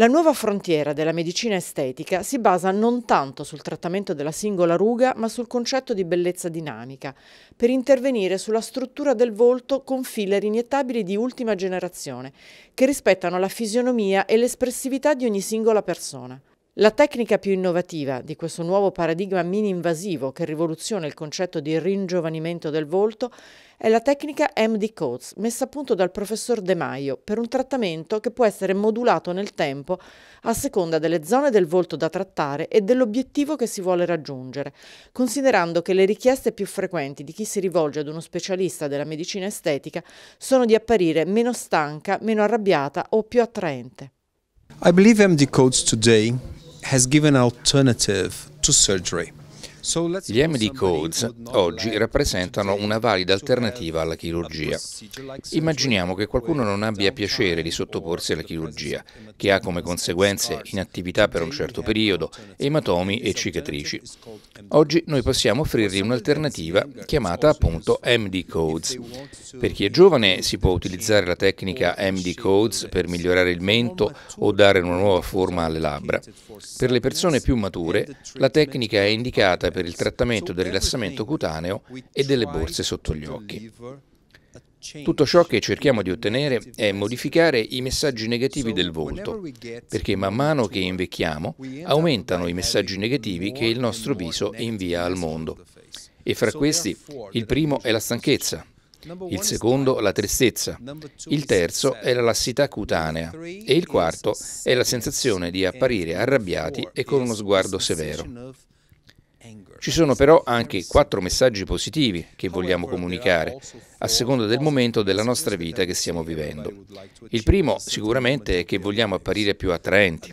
La nuova frontiera della medicina estetica si basa non tanto sul trattamento della singola ruga, ma sul concetto di bellezza dinamica, per intervenire sulla struttura del volto con filler iniettabili di ultima generazione, che rispettano la fisionomia e l'espressività di ogni singola persona. La tecnica più innovativa di questo nuovo paradigma mini-invasivo che rivoluziona il concetto di ringiovanimento del volto è la tecnica MD Codes, messa a punto dal professor De Maio per un trattamento che può essere modulato nel tempo a seconda delle zone del volto da trattare e dell'obiettivo che si vuole raggiungere, considerando che le richieste più frequenti di chi si rivolge ad uno specialista della medicina estetica sono di apparire meno stanca, meno arrabbiata o più attraente. I believe MD codes today has given an alternative to surgery. Gli MD codes oggi rappresentano una valida alternativa alla chirurgia. Immaginiamo che qualcuno non abbia piacere di sottoporsi alla chirurgia, che ha come conseguenze inattività per un certo periodo, ematomi e cicatrici. Oggi noi possiamo offrirgli un'alternativa chiamata appunto MD codes. Per chi è giovane si può utilizzare la tecnica MD codes per migliorare il mento o dare una nuova forma alle labbra. Per le persone più mature la tecnica è indicata per il trattamento del rilassamento cutaneo e delle borse sotto gli occhi. Tutto ciò che cerchiamo di ottenere è modificare i messaggi negativi del volto, perché man mano che invecchiamo aumentano i messaggi negativi che il nostro viso invia al mondo. E fra questi il primo è la stanchezza, il secondo la tristezza, il terzo è la lassità cutanea e il quarto è la sensazione di apparire arrabbiati e con uno sguardo severo. Ci sono però anche quattro messaggi positivi che vogliamo comunicare, a seconda del momento della nostra vita che stiamo vivendo. Il primo sicuramente è che vogliamo apparire più attraenti,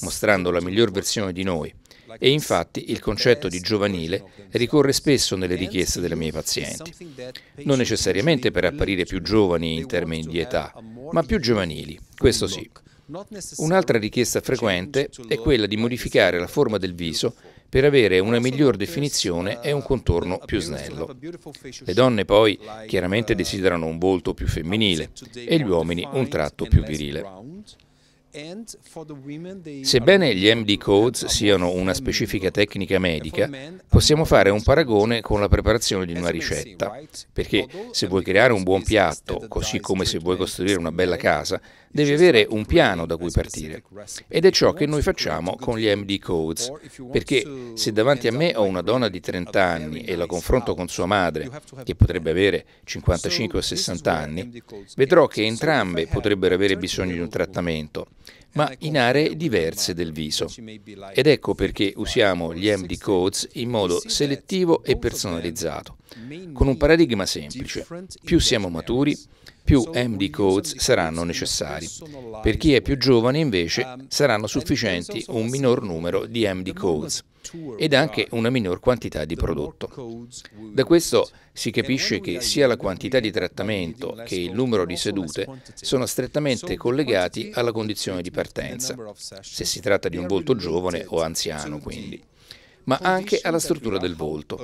mostrando la miglior versione di noi. E infatti il concetto di giovanile ricorre spesso nelle richieste delle mie pazienti. Non necessariamente per apparire più giovani in termini di età, ma più giovanili, questo sì. Un'altra richiesta frequente è quella di modificare la forma del viso per avere una miglior definizione e un contorno più snello. Le donne poi chiaramente desiderano un volto più femminile e gli uomini un tratto più virile. Sebbene gli MD codes siano una specifica tecnica medica, possiamo fare un paragone con la preparazione di una ricetta, perché se vuoi creare un buon piatto, così come se vuoi costruire una bella casa, devi avere un piano da cui partire. Ed è ciò che noi facciamo con gli MD codes, perché se davanti a me ho una donna di 30 anni e la confronto con sua madre, che potrebbe avere 55 o 60 anni, vedrò che entrambe potrebbero avere bisogno di un trattamento ma ecco, in aree diverse del viso. Ed ecco perché usiamo gli MD codes in modo selettivo e personalizzato, con un paradigma semplice. Più siamo maturi, più MD codes saranno necessari. Per chi è più giovane invece ehm, saranno sufficienti un minor numero di MD codes ed anche una minor quantità di prodotto. Da questo si capisce che sia la quantità di trattamento che il numero di sedute sono strettamente collegati alla condizione di partenza, se si tratta di un volto giovane o anziano quindi, ma anche alla struttura del volto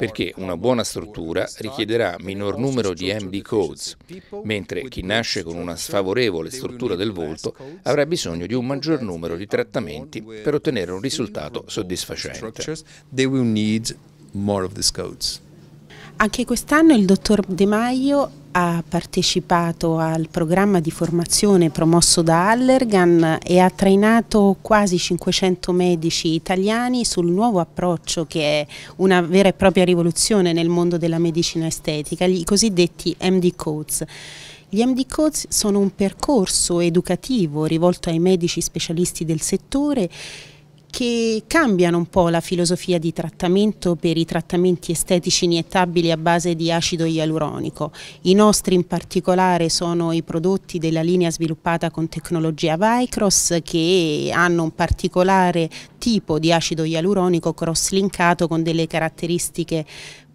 perché una buona struttura richiederà minor numero di MD codes, mentre chi nasce con una sfavorevole struttura del volto avrà bisogno di un maggior numero di trattamenti per ottenere un risultato soddisfacente. Anche quest'anno il dottor De Maio ha partecipato al programma di formazione promosso da Allergan e ha trainato quasi 500 medici italiani sul nuovo approccio che è una vera e propria rivoluzione nel mondo della medicina estetica, i cosiddetti MD Codes. Gli MD Codes sono un percorso educativo rivolto ai medici specialisti del settore che cambiano un po' la filosofia di trattamento per i trattamenti estetici iniettabili a base di acido ialuronico. I nostri in particolare sono i prodotti della linea sviluppata con tecnologia Vicross che hanno un particolare tipo di acido ialuronico cross-linkato con delle caratteristiche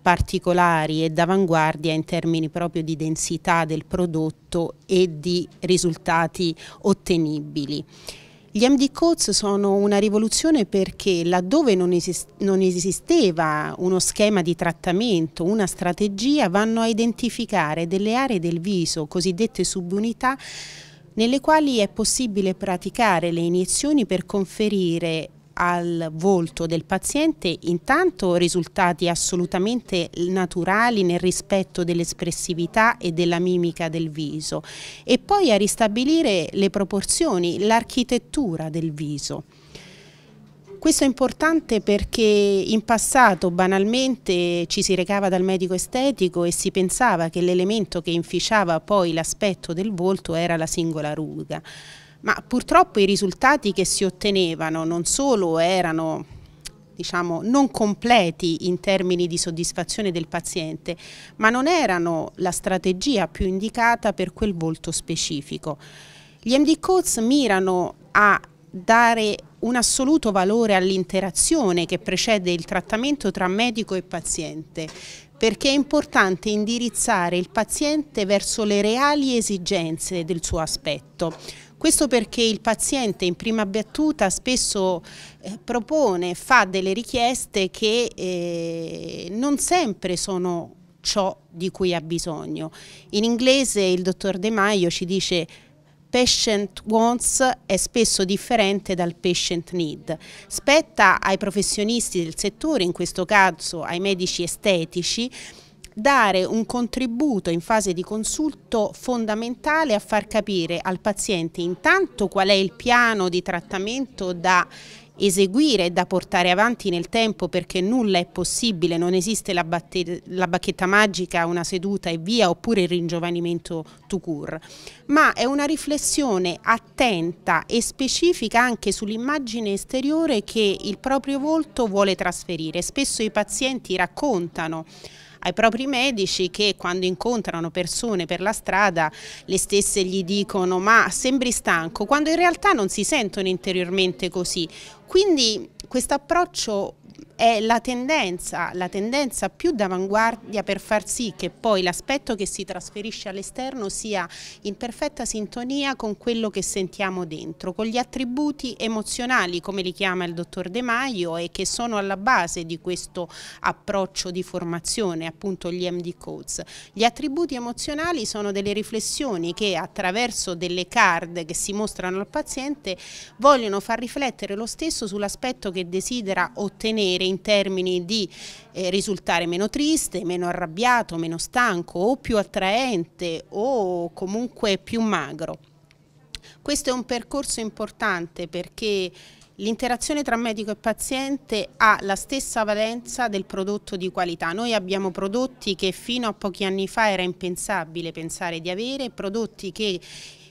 particolari e d'avanguardia in termini proprio di densità del prodotto e di risultati ottenibili. Gli MD Codes sono una rivoluzione perché laddove non, non esisteva uno schema di trattamento, una strategia, vanno a identificare delle aree del viso, cosiddette subunità, nelle quali è possibile praticare le iniezioni per conferire al volto del paziente intanto risultati assolutamente naturali nel rispetto dell'espressività e della mimica del viso e poi a ristabilire le proporzioni, l'architettura del viso. Questo è importante perché in passato banalmente ci si recava dal medico estetico e si pensava che l'elemento che inficiava poi l'aspetto del volto era la singola ruga ma purtroppo i risultati che si ottenevano non solo erano diciamo, non completi in termini di soddisfazione del paziente, ma non erano la strategia più indicata per quel volto specifico. Gli MD Codes mirano a dare un assoluto valore all'interazione che precede il trattamento tra medico e paziente, perché è importante indirizzare il paziente verso le reali esigenze del suo aspetto questo perché il paziente in prima battuta spesso eh, propone, fa delle richieste che eh, non sempre sono ciò di cui ha bisogno. In inglese il dottor De Maio ci dice patient wants è spesso differente dal patient need. Spetta ai professionisti del settore, in questo caso ai medici estetici, dare un contributo in fase di consulto fondamentale a far capire al paziente intanto qual è il piano di trattamento da eseguire e da portare avanti nel tempo perché nulla è possibile, non esiste la, la bacchetta magica, una seduta e via oppure il ringiovanimento to cure, ma è una riflessione attenta e specifica anche sull'immagine esteriore che il proprio volto vuole trasferire. Spesso i pazienti raccontano ai propri medici che quando incontrano persone per la strada le stesse gli dicono ma sembri stanco, quando in realtà non si sentono interiormente così. Quindi questo approccio è la tendenza, la tendenza più d'avanguardia per far sì che poi l'aspetto che si trasferisce all'esterno sia in perfetta sintonia con quello che sentiamo dentro, con gli attributi emozionali come li chiama il dottor De Maio e che sono alla base di questo approccio di formazione, appunto gli MD Codes. Gli attributi emozionali sono delle riflessioni che attraverso delle card che si mostrano al paziente vogliono far riflettere lo stesso sull'aspetto che desidera ottenere in termini di eh, risultare meno triste, meno arrabbiato, meno stanco o più attraente o comunque più magro. Questo è un percorso importante perché L'interazione tra medico e paziente ha la stessa valenza del prodotto di qualità. Noi abbiamo prodotti che fino a pochi anni fa era impensabile pensare di avere, prodotti che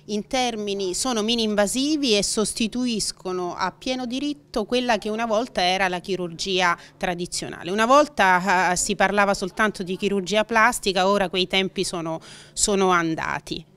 in termini sono mini invasivi e sostituiscono a pieno diritto quella che una volta era la chirurgia tradizionale. Una volta eh, si parlava soltanto di chirurgia plastica, ora quei tempi sono, sono andati.